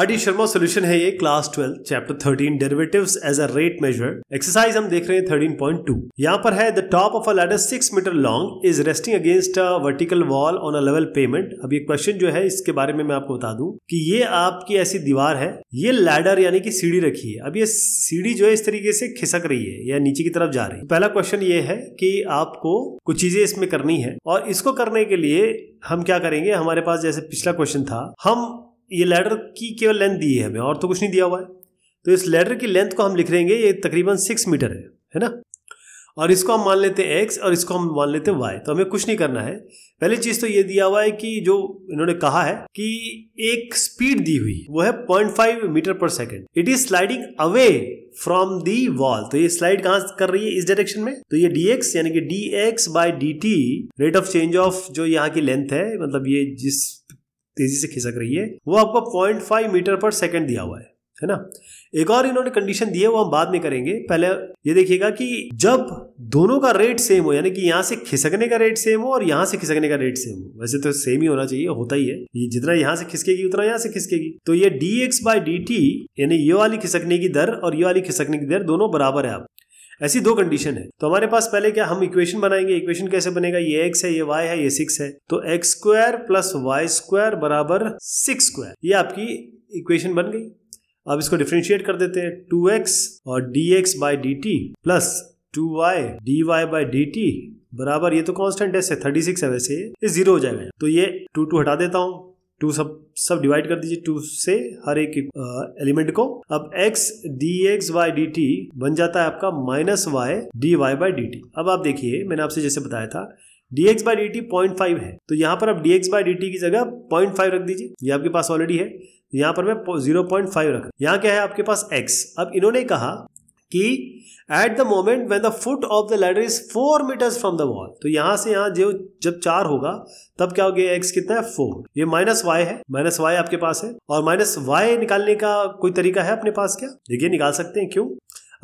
R D Sharma solution है ये class twelfth chapter thirteen derivative as a rate measure exercise हम देख रहे हैं थर्टीन पॉइंट टू यहाँ पर है the top of a ladder six metre long is resting against a vertical wall on a level pavement अब ये question जो है इसके बारे में मैं आपको बता दूं कि ये आपकी ऐसी दीवार है ये लैडर यानी कि सीढ़ी रखी है अब ये सीढ़ी जो है इस तरीके से खिसक रही है या नीचे की तरफ जा रही है पहला क्वेश्चन ये है कि आपको कुछ चीजें इसमें करनी है और इसको करने के लिए हम क्या करेंगे हमारे पास जैसे पिछला क्वेश्चन था हम ये लैडर की केवल लेंथ दी है हमें और तो कुछ नहीं दिया हुआ है तो इस लैडर की लेंथ को हम लिख लेंगे ये तकरीबन सिक्स मीटर है है ना और इसको हम मान लेते हैं एक्स और इसको हम मान लेते हैं वाई तो हमें कुछ नहीं करना है पहली चीज़ तो ये दिया हुआ है कि जो इन्होंने कहा है कि एक स्पीड दी हुई वो है point five metre per second it is sliding away from the wall तो ये स्लाइड कहाँ कर रही है इस डायरेक्शन में तो ये डी यानी कि D X by rate of change of जो यहाँ की लेंथ है मतलब ये जिस तेजी से खिसक रही है वो आपको point five metre per second दिया हुआ है है ना एक और इन्होंने कंडीशन दी है वो हम बाद में करेंगे पहले ये देखिएगा कि जब दोनों का रेट सेम हो यानी कि यहां से खिसकने का रेट सेम हो और यहां से खिसकने का रेट सेम हो वैसे तो सेम ही होना चाहिए होता ही है ये जितना यहां से खिसकेगी उतना यहां से खिसकेगी तो ये D X by D T यानी ये वाली खिसकने की दर और ये वाली खिसकने की दर दोनों बराबर है आप ऐसी दो कंडीशन है तो हमारे पास पहले क्या हम इक्वेशन बनाएंगे इक्वेशन कैसे बनेगा ये एक्स है ये वाई है ये सिक्स है तो X square plus Y square बराबर सिक्स स्क्वायर ये आपकी इक्वेशन बन गई अब इसको डिफ्रेंशिएट कर देते हैं टू एक्स और D X by D T plus two Y D Y by D T बराबर ये तो कांस्टेंट है थर्टी सिक्स है वैसे ये जीरो हो जाएगा तो ये टू टू हटा देता हूँ टू सब सब डिवाइड कर दीजिए टू से हर एक एलिमेंट को अब X D X Y D T बन जाता है आपका minus Y D Y by D T अब आप देखिए मैंने आपसे जैसे बताया था D X by D T point five है तो यहाँ पर आप D X by D T की जगह पॉइंट फाइव रख दीजिए ये आपके पास ऑलरेडी है यहाँ पर मैं जीरो पॉइंट फाइव रख यहाँ क्या है आपके पास एक्स अब इन्होंने कहा कि at the moment when the foot of the ladder is four metres from the wall तो यहां से यहां जो जब चार होगा तब क्या हो गया एक्स कितना है फोर ये माइनस वाई है माइनस वाई आपके पास है और माइनस वाई निकालने का कोई तरीका है अपने पास क्या देखिए निकाल सकते हैं क्यों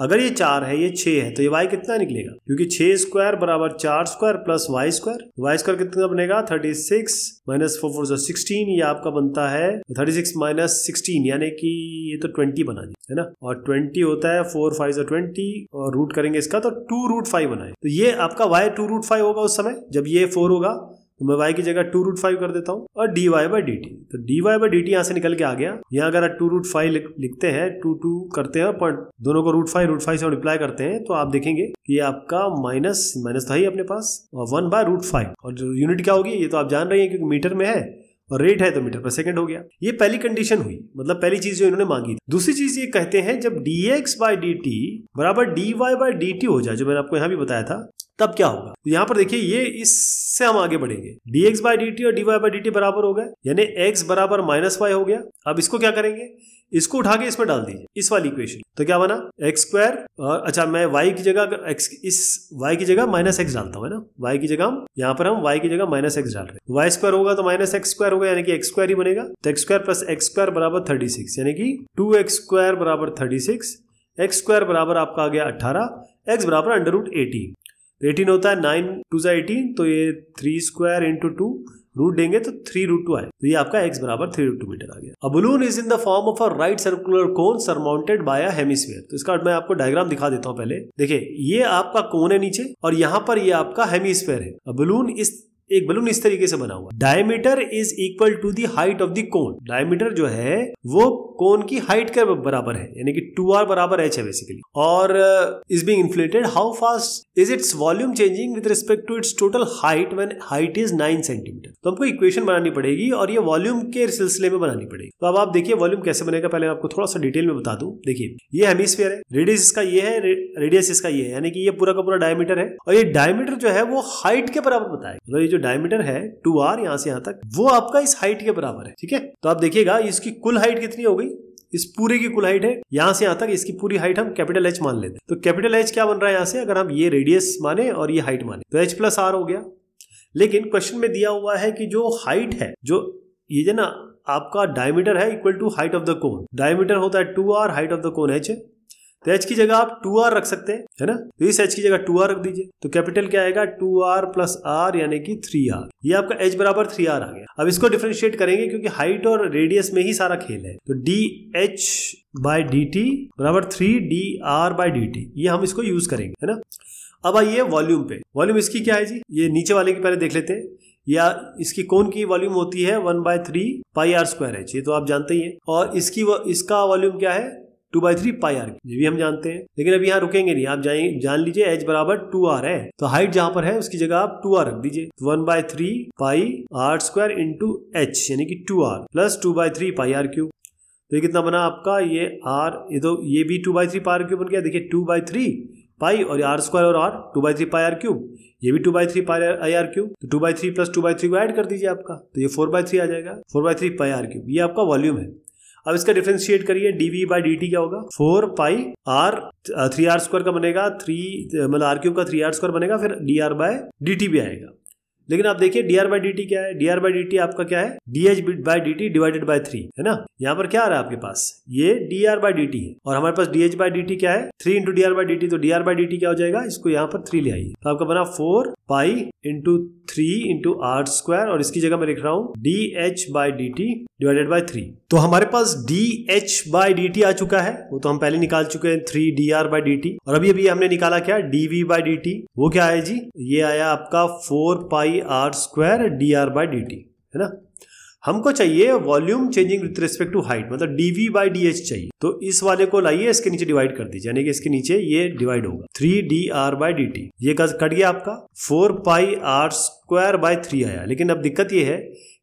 अगर ये चार है ये छह है तो ये वाई कितना निकलेगा क्योंकि छह स्क्वायर बराबर चार square plus Y square Y square कितना बनेगा thirty six minus four four sixteen ये आपका बनता है थर्टी सिक्स माइनस सिक्सटीन यानी कि ये तो ट्वेंटी बना दी है ना और ट्वेंटी होता है फोर फाइव जो ट्वेंटी और रूट करेंगे इसका तो टू रूट फाइव बनाए तो ये आपका वाई टू रूट फाइव होगा उस समय जब ये फोर होगा तो मैं वाई की जगह टू रूट फाइव कर देता हूँ और D Y by D T तो D Y by D T यहाँ से निकल के आ गया यहाँ अगर आप टू रूट फाइव लिखते हैं टू टू करते हैं पर दोनों को रूट फाइव रूट फाइव से मल्टीप्लाई करते हैं तो आप देखेंगे कि आपका माइनस माइनस था ही अपने पास और वन बाय रूट फाइव और जो यूनिट क्या होगी ये तो आप जान रही है क्योंकि मीटर में है और रेट है तो मीटर पर सेकंड हो गया ये पहली कंडीशन हुई मतलब पहली चीज जो इन्होंने मांगी दूसरी चीज ये कहते हैं जब D X by D T बराबर D Y by D T हो जाए जो मैंने आपको यहाँ भी बताया था तब क्या होगा तो यहाँ पर देखिए ये इससे हम आगे बढ़ेंगे D X by D T और D Y by D T बराबर हो गए यानी एक्स बराबर माइनस वाई हो गया अब इसको क्या करेंगे इसको उठा के इसमें डाल दीजिए इस वाली इक्वेशन तो क्या बना एक्स स्क्वायर अच्छा मैं वाई की जगह एक्स इस वाई की जगह माइनस एक्स डालता हूँ ना वाई की जगह हम यहाँ पर हम वाई की जगह माइनस एक्स डाल रहे हैं वाई स्क्वायर होगा तो माइनस एक्स स्क्वायर होगा यानी कि एक्स स्क्वायर ही बनेगा तो X square plus X square बराबर थर्टी सिक्स यानी कि टू एक्स स्क्वायर बराबर थर्टी सिक्स एक्स स्क्वायर बराबर आपका आ गया अट्ठारह एक्स बराबर अंडर रूट एटीन एटीन होता है नाइन टू सा एटीन तो ये three square into two root देंगे तो थ्री रूट टू आए तो ये आपका एक्स बराबर थ्री रूट टू मीटर आ गया अब balloon is in the form of a right circular cone surmounted by a hemisphere तो इसका मैं आपको डायग्राम दिखा देता हूँ पहले देखिए ये आपका कोन है नीचे और यहाँ पर ये आपका हेमिस्फीयर है अब बलून इस एक बलून इस तरीके से बना हुआ diameter is equal to the height of the cone diameter जो है वो कोन की हाइट के बराबर है यानी कि टू आर बराबर एच है बेसिकली और is being inflated how fast is its volume changing with respect to its total height when height is nine centimetre तो हमको इक्वेशन बनानी पड़ेगी और ये वॉल्यूम के सिलसिले में बनानी पड़ेगी तो अब आप देखिए वॉल्यूम कैसे बनेगा पहले आपको थोड़ा सा डिटेल में बता दूं देखिए ये हेमिस्फेयर है रेडियस इसका ये है रेडियस इसका ये है यानी कि ये पूरा का पूरा डायमीटर है और ये डायमीटर जो है वो हाइट के बराबर बताएगा तो ये जो डायमीटर है टू आर यहां से यहां तक वो आपका इस हाइट के बराबर है ठीक है तो आप देखिएगा इसकी कुल हाइट कितनी हो गई इस पूरे की कुल हाइट है यहां से यहां तक इसकी पूरी हाइट हम कैपिटल एच मान लेते हैं तो कैपिटल एच क्या बन रहा है यहां से अगर हम ये रेडियस माने और ये हाइट माने तो एच प्लस आर हो गया लेकिन क्वेश्चन में दिया हुआ है कि जो हाइट है जो ये जो ना आपका डायमीटर है equal to height of the cone diameter होता है two R height of the cone H है तो एच की जगह आप टू आर रख सकते हैं है ना तो इस एच की जगह टू आर रख दीजिए तो कैपिटल क्या आएगा टू आर प्लस आर यानी कि थ्री आर ये आपका एच बराबर थ्री आर आ गया अब इसको डिफ्रेंशिएट करेंगे क्योंकि हाइट और रेडियस में ही सारा खेल है तो D H by D T बराबर three D R by D T ये हम इसको यूज करेंगे है ना अब आइए वॉल्यूम पे वॉल्यूम इसकी क्या है जी ये नीचे वाले की पहले देख लेते हैं या इसकी कोन की वॉल्यूम होती है one by three pi R square H ये तो आप जानते ही हैं और इसकी इसका वॉल्यूम क्या है two by three pi R ये भी हम जानते हैं लेकिन अब यहाँ रुकेंगे नहीं आप जाए जान लीजिए एच बराबर टू आर है तो हाइट जहां पर है उसकी जगह आप टू आर रख दीजिए one by three pi R square into H यानी कि two R plus two by three pi R cube तो ये कितना बना आपका ये आर ये तो ये भी two by three pi R cube बन गया देखिए टू बाई थ्री पाई और आर स्क्वायर और R two by three pi R cube ये भी two by three pi I R cube तो two by three plus two by three को add कर दीजिए आपका तो ये फोर बाई थ्री आ जाएगा four by three pi R cube ये आपका वॉल्यूम है अब इसका डिफ्रेंशिएट करिए डीवी बाई डी क्या होगा four pi R three R square का बनेगा थ्री uh, मतलब आर क्यूब का थ्री आर स्क्वायर बनेगा फिर डी आर बाय डी भी आएगा लेकिन आप देखिए D R by D T क्या है D R by D T आपका क्या है D H by D T divided by three है ना यहाँ पर क्या आ रहा है आपके पास ये D R by D T है और हमारे पास D H by D T क्या है three into D R by D T तो D R by D T क्या हो जाएगा इसको यहाँ पर थ्री ले आइए तो आपका बना four pi into three into R square और इसकी जगह मैं लिख रहा हूँ D H by D T divided by three तो हमारे पास D H by D T आ चुका है वो तो हम पहले निकाल चुके हैं three D R by D T और अभी अभी हमने निकाला क्या D V by D T वो क्या है जी ये आया आपका four pi by R square D R by D T है ना हमको चाहिए volume changing with respect to height मतलब D V by D H चाहिए तो इस वाले को लाइए इसके नीचे डिवाइड कर दीजिए यानी कि इसके नीचे ये डिवाइड होगा three D R by D T ये कट गया आपका four pi R square by three आया लेकिन अब दिक्कत ये है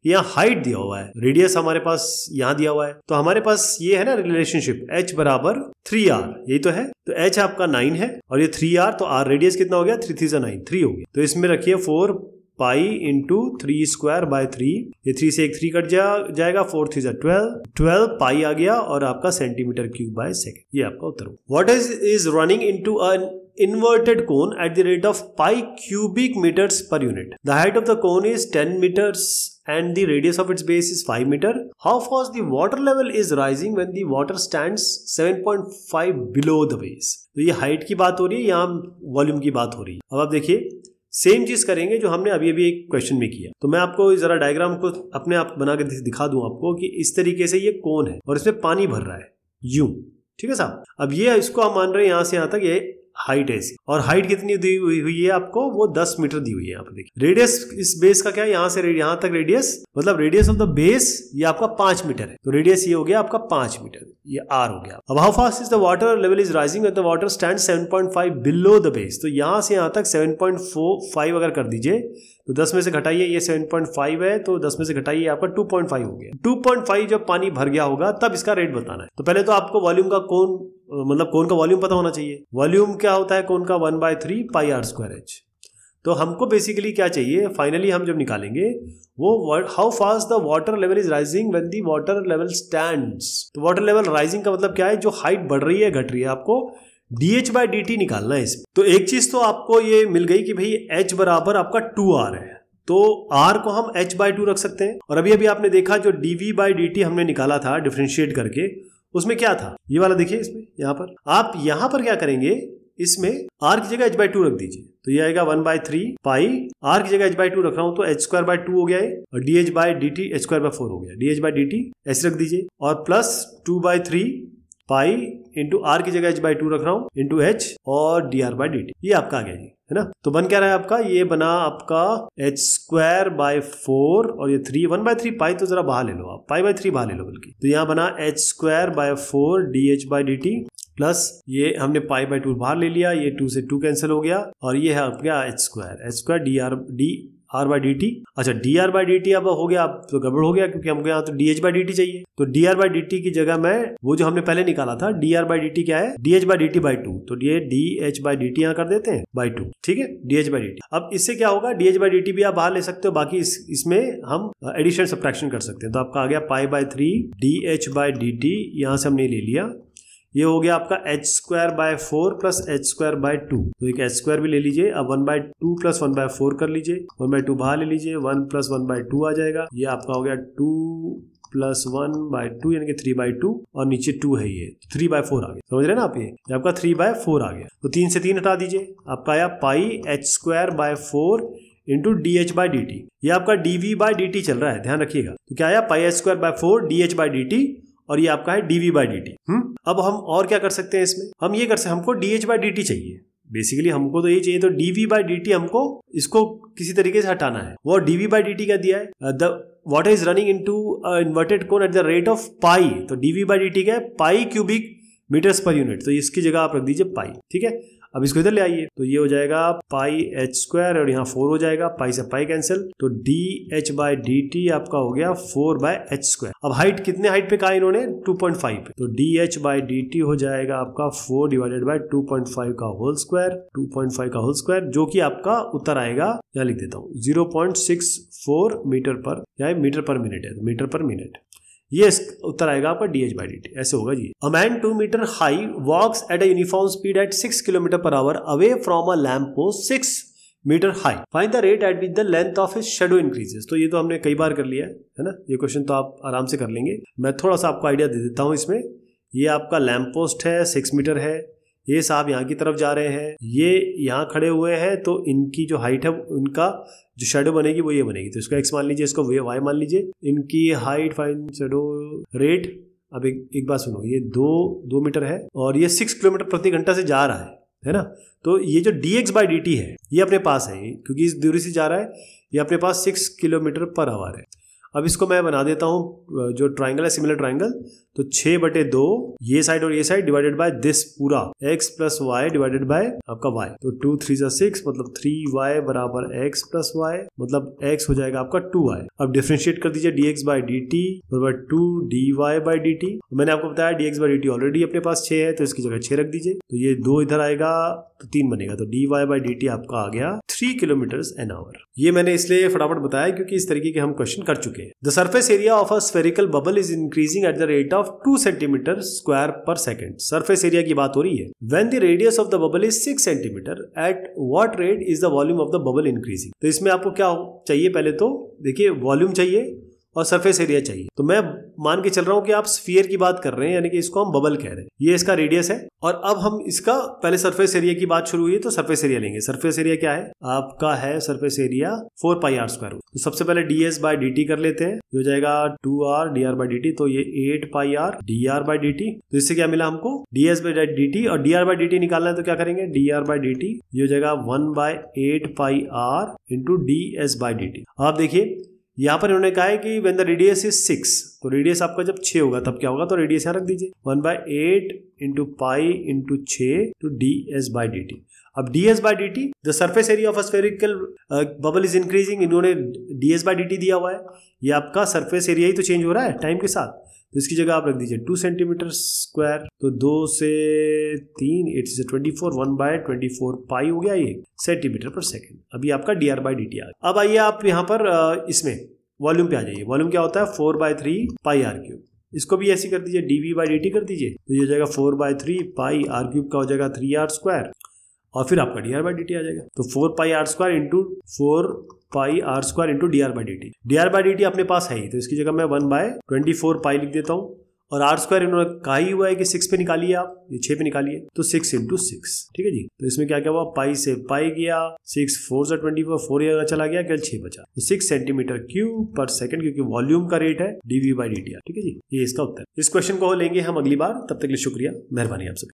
यहाँ हाइट दिया हुआ है रेडियस हमारे पास यहाँ दिया हुआ है तो हमारे पास ये है ना रिलेशनशिप h बराबर थ्री आर यही तो है तो h आपका नाइन है और ये थ्री आर तो r रेडियस कितना हो गया थ्री थ्री से नाइन थ्री हो गया तो इसमें रखिए four pi into three square by three ये थ्री से एक थ्री कट जा, जाएगा फोर थ्री जा ट्वेल्व ट्वेल्व पाई आ गया और आपका सेंटीमीटर क्यूब बाय सेकेंड ये आपका उत्तर water is is running into an inverted cone at the rate of pi cubic metres per unit the height of the cone is ten metres and the radius of its base is five metre how fast the water level is rising when the water stand seven point five below the base तो ये height की बात हो रही है या volume की बात हो रही है अब आप देखिए सेम चीज करेंगे जो हमने अभी अभी एक क्वेश्चन में किया तो मैं आपको जरा डायग्राम को अपने आप बना के दिखा दूं आपको कि इस तरीके से ये कौन है और इसमें पानी भर रहा है यू ठीक है साहब अब ये इसको हम मान रहे हैं यहां से यहां तक ये हाइट है इसकी और हाइट कितनी दी हुई, हुई है आपको वो दस मीटर दी हुई है आप देखिए रेडियस इस बेस का क्या है यहाँ से यहाँ तक रेडियस मतलब रेडियस ऑफ द बेस ये आपका पांच मीटर है तो रेडियस ये हो गया आपका पांच मीटर ये आर हो गया अब how fast is the water level is rising the water stand seven point five below the base तो यहाँ से यहाँ तक सेवन पॉइंट फोर फाइव अगर कर दीजिए तो दस में से घटाइए ये सेवन पॉइंट फाइव है तो दस में से घटाइए आपका टू पॉइंट फाइव हो गया टू पॉइंट फाइव जब पानी भर गया होगा तब इसका रेट बताना है तो पहले तो आपको वॉल्यूम का कौन मतलब कौन का वॉल्यूम पता होना चाहिए वॉल्यूम क्या होता है कौन का one by three pi R square H तो हमको बेसिकली क्या चाहिए फाइनली हम जब निकालेंगे वो how fast the water level is rising when the water level stand तो वाटर लेवल राइजिंग का मतलब क्या है जो हाइट बढ़ रही है घट रही है आपको D H by D T निकालना है इसमें तो एक चीज तो आपको ये मिल गई कि भाई एच बराबर आपका टू आर है तो आर को हम एच बाई टू रख सकते हैं और अभी अभी आपने देखा जो D V by D T हमने निकाला था डिफ्रेंशिएट करके उसमें क्या था ये वाला देखिए इसमें यहाँ पर आप यहाँ पर क्या करेंगे इसमें आर की जगह एच बाई टू रख दीजिए तो ये आएगा one by three pi R की जगह एच बाई टू रख रहा हूं तो एच स्क्वायर बाई टू हो गया है और D H by D T H square by four हो गया D H by D T H रख दीजिए और plus two by three pi into R की जगह एच बाई टू रख रहा हूँ इंटू एच और D R by D T ये आपका आ गया जी है ना तो बन क्या रहा है आपका ये बना आपका एच स्क्वायर बाय फोर और ये three one by three pi तो जरा बाहर ले लो आप पाई बाय थ्री बाहर ले लो बल्कि तो यहाँ बना H square by four D H by D T plus ये हमने पाई बाई टू बाहर ले लिया ये टू से टू कैंसिल हो गया और ये है आपका H square H square D R D R by D T अच्छा D R by D T अब हो गया अब तो गड़बड़ हो गया क्योंकि हमको यहाँ तो D H by D T चाहिए तो D R by D T की जगह मैं वो जो हमने पहले निकाला था D R by D T क्या है D H by D T by two तो ये D H by D T यहाँ कर देते हैं बाई टू ठीक है D H by D T अब इससे क्या होगा D H by D T भी आप बाहर ले सकते हो बाकी इस, इसमें हम एडिशन सब्ट्रैक्शन कर सकते हैं तो आपका आ गया pi by three D H by D T यहाँ से हमने ले लिया ये हो गया आपका H square by four plus H square by two तो एक एच स्क्वायर भी ले लीजिए अब one by two plus one by four कर लीजिए वन बाय टू बाहर ले लीजिए one plus one by two आ जाएगा ये आपका हो गया two plus one by two यानी कि थ्री बाय टू और नीचे टू है ये थ्री बाय फोर आ गया समझ रहे ना आप ये आपका थ्री बाय फोर आ गया तो तीन से तीन हटा दीजिए आपका आया pi H square by four into D H by D T ये आपका D V by D T चल रहा है ध्यान रखिएगा तो क्या आया pi H square by four D H by D T और ये आपका है डीवी बाई डी टी अब हम और क्या कर सकते हैं इसमें हम ये कर सकते हमको D H by D T चाहिए बेसिकली हमको तो ये चाहिए तो डीवी बाई डी टी हमको इसको किसी तरीके से हटाना है वो डीवी बाई डी टी का दिया है the water is running into inverted cone at the rate of pi तो डीवी बाई डी टी का है pi cubic metres per unit तो इसकी जगह आप रख दीजिए पाई ठीक है अब इसको इधर ले आइए तो ये हो जाएगा पाई एच स्क्वायर और यहाँ फोर हो जाएगा पाई से पाई कैंसिल तो D H by D T आपका हो गया फोर बाय एच स्क्वायर अब हाइट कितने हाइट पे कहा इन्होंने टू पॉइंट फाइव पे तो D H by D T हो जाएगा आपका four divided by two point five का whole square two point five का होल स्क्वायर जो की आपका उत्तर आएगा यहाँ लिख देता हूँ zero point six four metre per या मीटर पर मिनट है मीटर पर मिनट ये उत्तर आएगा आपका D H by D T ऐसे होगा जी a man two metre high walks at a uniform speed at six kilometre per hour away from a lamp post six metre high find the rate at which the length of his shadow increases तो ये तो हमने कई बार कर लिया है है ना ये क्वेश्चन तो आप आराम से कर लेंगे मैं थोड़ा सा आपको आइडिया दे देता हूँ इसमें ये आपका लैम्प पोस्ट है सिक्स मीटर है ये साहब यहाँ की तरफ जा रहे हैं ये यहाँ खड़े हुए हैं तो इनकी जो हाइट है उनका जो शेडो बनेगी वो ये बनेगी तो इसको एक्स मान लीजिए इसको वे वाई मान लीजिए इनकी हाइट फाइन शेडो रेट अब एक एक बात सुनो ये दो दो मीटर है और ये सिक्स किलोमीटर प्रति घंटा से जा रहा है है ना तो ये जो D X by D T है ये अपने पास है क्योंकि इस दूरी से जा रहा है ये अपने पास सिक्स किलोमीटर पर आवर है अब इसको मैं बना देता हूँ जो ट्राइंगल है सिमिलर ट्राइंगल तो छह बटे दो ये साइड और ये साइड डिवाइडेड बाय दिस पूरा X plus Y divided by आपका वाई तो टू थ्री सा सिक्स मतलब थ्री वाई बराबर एक्स प्लस वाई मतलब एक्स हो जाएगा आपका टू वाई अब डिफ्रेंशिएट कर दीजिए DX by by D T बराबर two D Y by D T मैंने आपको बताया DX by by D T already अपने पास छः है तो इसकी जगह छः रख दीजिए तो ये दो इधर आएगा तो तीन बनेगा तो D Y by D T आपका आ गया थ्री किलोमीटर एन आवर ये मैंने इसलिए फटाफट बताया क्योंकि इस तरीके के हम क्वेश्चन कर चुके चुके हैं the surface area of a spherical bubble is increasing at the rate of two centimetre square per second surface area की बात हो रही है when the radius of the bubble is six centimetre at what rate is the volume of the bubble increasing तो इसमें आपको क्या चाहिए पहले तो देखिए वॉल्यूम चाहिए और सरफेस एरिया चाहिए तो मैं मान के चल रहा हूँ कि आप स्फीयर की बात कर रहे हैं यानी कि इसको हम बबल कह रहे हैं ये इसका रेडियस है और अब हम इसका पहले सरफेस एरिया की बात शुरू हुई तो सरफेस एरिया लेंगे सरफेस एरिया क्या है आपका है surface area four pi R square तो सबसे पहले डी एस डी कर लेते हैं हो जाएगा two R D R by D T तो ये eight pi R D R by D T तो इससे क्या मिला हमको डी एस डी टी और D R by D T निकालना है तो क्या करेंगे D R by D T हो जाएगा one by eight pi R into D S by D T आप देखिए यहाँ पर इन्होंने कहा है कि when the radius is six तो रेडियस आपका जब छः होगा तब क्या होगा तो रेडियस यहाँ रख दीजिए one by eight into pi into छू two D S by D T अब D S by D T the surface area of a spherical bubble is increasing इन्होंने D S by D T दिया हुआ है ये आपका surface area ही तो change हो रहा है टाइम के साथ तो इसकी जगह आप रख दीजिए टू सेंटीमीटर स्क्वायर तो दो से तीन एट से twenty four one by twenty four pi हो गया ये सेंटीमीटर पर सेकेंड अभी आपका D R by D T आ गया अब आइए आप यहाँ पर uh, इसमें वॉल्यूम पे आ जाइए वॉल्यूम क्या होता है four by three pi R cube इसको भी ऐसे कर दीजिए D V by D T कर दीजिए तो ये हो जाएगा four by three pi R cube का हो जाएगा थ्री आर स्क्वायर और फिर आपका D R by D T आ जाएगा तो four pi R square into four pi R square into D R by D T D R by D T अपने पास है ही तो इसकी जगह मैं one by twenty four pi लिख देता हूँ और आर स्क्वायर इन्होंने कहा ही हुआ है कि सिक्स पे निकालिए आप ये छह पे निकालिए तो सिक्स इंटू सिक्स ठीक है जी तो इसमें क्या क्या हुआ पाई से पाई गया सिक्स फोर से ट्वेंटी फोर फोर यहाँ चला गया केवल छह बचा तो सिक्स सेंटीमीटर क्यू पर सेकंड क्योंकि वॉल्यूम का रेट है डीवी बाई डी ठीक है जी ये इसका उत्तर इस क्वेश्चन को लेंगे हम अगली बार तब तक के लिए शुक्रिया मेहरबानी आप सभी